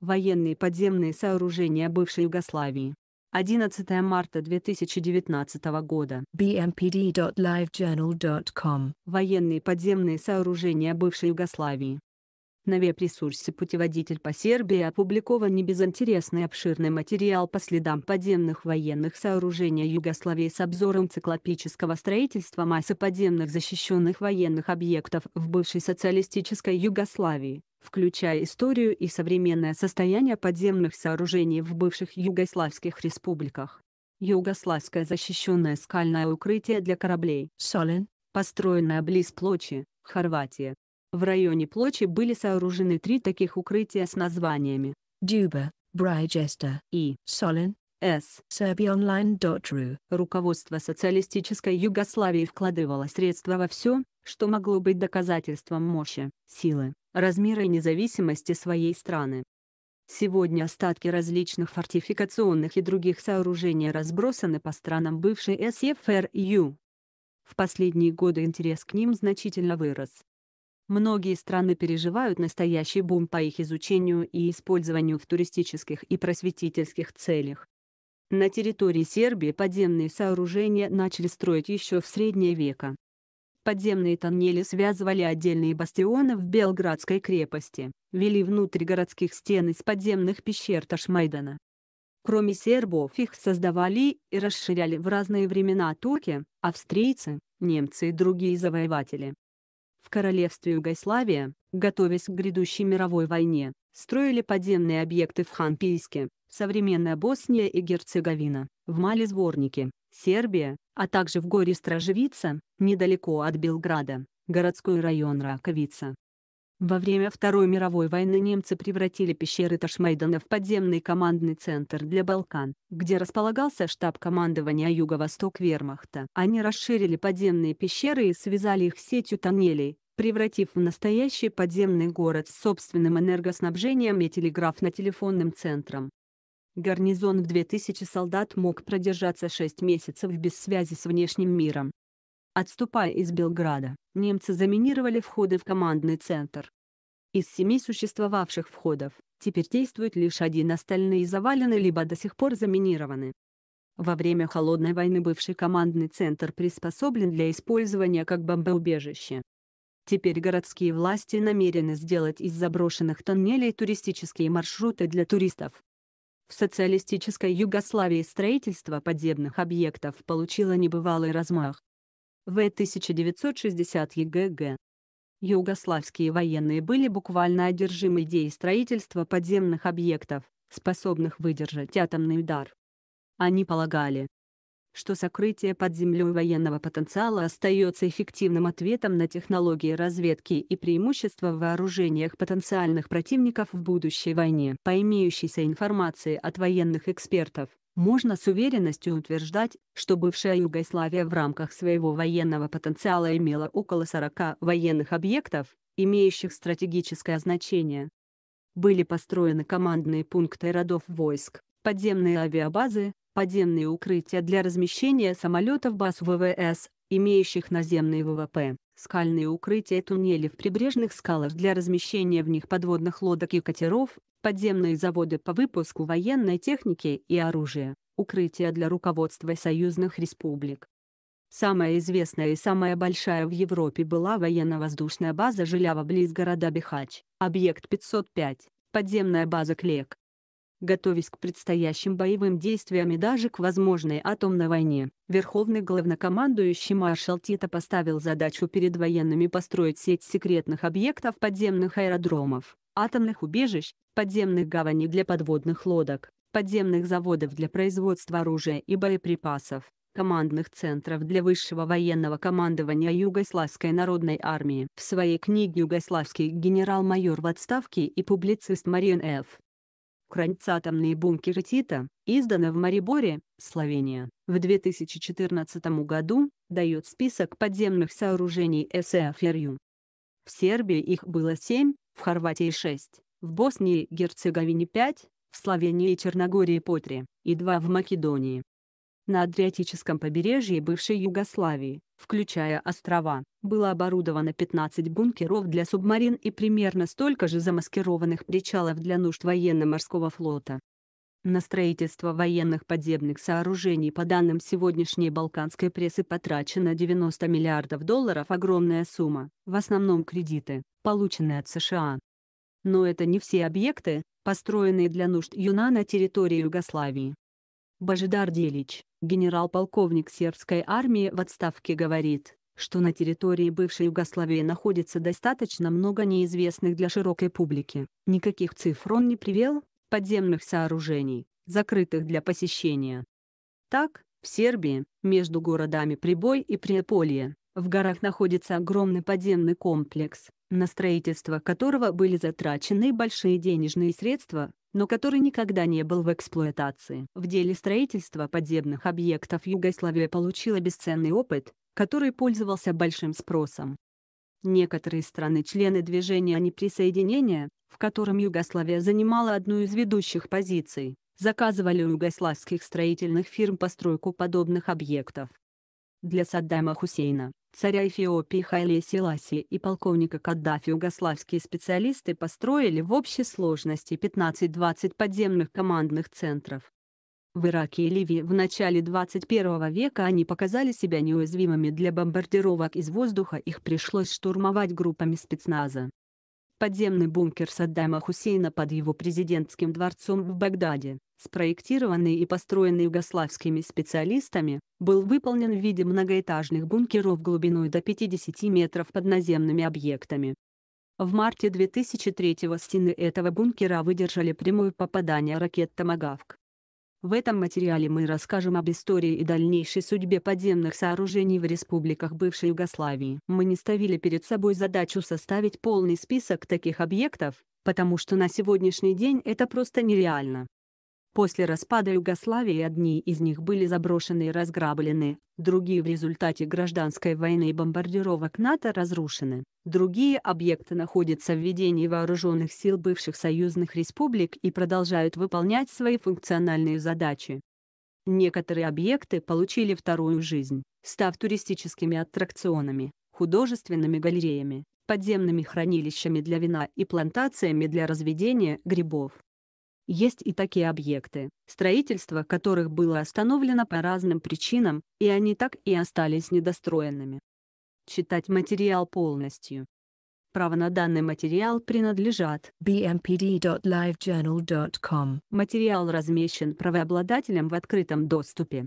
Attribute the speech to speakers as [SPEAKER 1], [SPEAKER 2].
[SPEAKER 1] Военные подземные сооружения бывшей Югославии. 11 марта 2019 года. bmpd.livejournal.com Военные подземные сооружения бывшей Югославии. На веб-ресурсе «Путеводитель по Сербии» опубликован небезынтересный обширный материал по следам подземных военных сооружений Югославии с обзором циклопического строительства массы подземных защищенных военных объектов в бывшей социалистической Югославии включая историю и современное состояние подземных сооружений в бывших югославских республиках. Югославское защищенное скальное укрытие для кораблей «Солен», построенное близ Плочи, Хорватия. В районе Плочи были сооружены три таких укрытия с названиями «Дюба», «Брайджеста» и «Солен», С. Serbionline.ru Руководство социалистической Югославии вкладывало средства во все, что могло быть доказательством мощи, силы, размера и независимости своей страны. Сегодня остатки различных фортификационных и других сооружений разбросаны по странам бывшей СФРЮ. В последние годы интерес к ним значительно вырос. Многие страны переживают настоящий бум по их изучению и использованию в туристических и просветительских целях. На территории Сербии подземные сооружения начали строить еще в средние века. Подземные тоннели связывали отдельные бастионы в Белградской крепости, вели внутрь городских стен из подземных пещер Ташмайдана. Кроме сербов их создавали и расширяли в разные времена турки, австрийцы, немцы и другие завоеватели. В королевстве Югославия, готовясь к грядущей мировой войне, строили подземные объекты в Ханпийске, современная Босния и Герцеговина, в Мале-Зворнике, Сербия, а также в горе Стражевица, недалеко от Белграда, городской район Раковица. Во время Второй мировой войны немцы превратили пещеры Ташмайдана в подземный командный центр для Балкан, где располагался штаб командования Юго-Восток Вермахта. Они расширили подземные пещеры и связали их сетью тоннелей, превратив в настоящий подземный город с собственным энергоснабжением и телеграфно-телефонным центром. Гарнизон в 2000 солдат мог продержаться 6 месяцев без связи с внешним миром. Отступая из Белграда, немцы заминировали входы в командный центр. Из семи существовавших входов, теперь действует лишь один, остальные завалены либо до сих пор заминированы. Во время Холодной войны бывший командный центр приспособлен для использования как бомбоубежище. Теперь городские власти намерены сделать из заброшенных тоннелей туристические маршруты для туристов. В социалистической Югославии строительство подземных объектов получило небывалый размах. В 1960 ЕГГ. Югославские военные были буквально одержимы идеей строительства подземных объектов, способных выдержать атомный удар. Они полагали, что сокрытие под землей военного потенциала остается эффективным ответом на технологии разведки и преимущества в вооружениях потенциальных противников в будущей войне. По имеющейся информации от военных экспертов, можно с уверенностью утверждать, что бывшая Югославия в рамках своего военного потенциала имела около 40 военных объектов, имеющих стратегическое значение. Были построены командные пункты родов войск, подземные авиабазы, подземные укрытия для размещения самолетов баз ВВС, имеющих наземные ВВП, скальные укрытия и туннели в прибрежных скалах для размещения в них подводных лодок и катеров, подземные заводы по выпуску военной техники и оружия, укрытия для руководства союзных республик. Самая известная и самая большая в Европе была военно-воздушная база Желява близ города Бихач, объект 505, подземная база Клек, готовясь к предстоящим боевым действиям и даже к возможной атомной войне. Верховный главнокомандующий маршал Тита поставил задачу перед военными построить сеть секретных объектов подземных аэродромов, атомных убежищ, подземных гаваней для подводных лодок, подземных заводов для производства оружия и боеприпасов, командных центров для высшего военного командования Югославской народной армии. В своей книге югославский генерал-майор в отставке и публицист Мариан Ф хранятся атомные бункеры Тита, изданы в Мариборе, Словения. В 2014 году дает список подземных сооружений СФРЮ. В Сербии их было 7, в Хорватии 6, в Боснии и Герцеговине 5, в Словении и Черногории по 3, и 2 в Македонии на Адриатическом побережье бывшей Югославии, включая острова, было оборудовано 15 бункеров для субмарин и примерно столько же замаскированных причалов для нужд военно-морского флота. На строительство военных подземных сооружений по данным сегодняшней балканской прессы потрачено 90 миллиардов долларов огромная сумма, в основном кредиты, полученные от США. Но это не все объекты, построенные для нужд Юна на территории Югославии. Божидар Делич, Генерал-полковник сербской армии в отставке говорит, что на территории бывшей Югославии находится достаточно много неизвестных для широкой публики, никаких цифр он не привел, подземных сооружений, закрытых для посещения. Так, в Сербии, между городами Прибой и Приополье, в горах находится огромный подземный комплекс, на строительство которого были затрачены большие денежные средства, но который никогда не был в эксплуатации. В деле строительства подземных объектов Югославия получила бесценный опыт, который пользовался большим спросом. Некоторые страны-члены движения неприсоединения, в котором Югославия занимала одну из ведущих позиций, заказывали у югославских строительных фирм постройку подобных объектов. Для Саддама Хусейна, Царя Эфиопии Хайле Селаси и полковника Каддафи югославские специалисты построили в общей сложности 15-20 подземных командных центров. В Ираке и Ливии в начале 21 века они показали себя неуязвимыми для бомбардировок из воздуха, их пришлось штурмовать группами спецназа подземный бункер Саддама Хусейна под его президентским дворцом в Багдаде, спроектированный и построенный югославскими специалистами, был выполнен в виде многоэтажных бункеров глубиной до 50 метров под наземными объектами. В марте 2003 стены этого бункера выдержали прямое попадание ракет «Томагавк». В этом материале мы расскажем об истории и дальнейшей судьбе подземных сооружений в республиках бывшей Югославии. Мы не ставили перед собой задачу составить полный список таких объектов, потому что на сегодняшний день это просто нереально. После распада Югославии одни из них были заброшены и разграблены, другие в результате гражданской войны и бомбардировок НАТО разрушены, другие объекты находятся в ведении вооруженных сил бывших союзных республик и продолжают выполнять свои функциональные задачи. Некоторые объекты получили вторую жизнь, став туристическими аттракционами, художественными галереями, подземными хранилищами для вина и плантациями для разведения грибов. Есть и такие объекты, строительство которых было остановлено по разным причинам, и они так и остались недостроенными. Читать материал полностью. Право на данный материал принадлежат bmpd.livejournal.com. Материал размещен правообладателем в открытом доступе.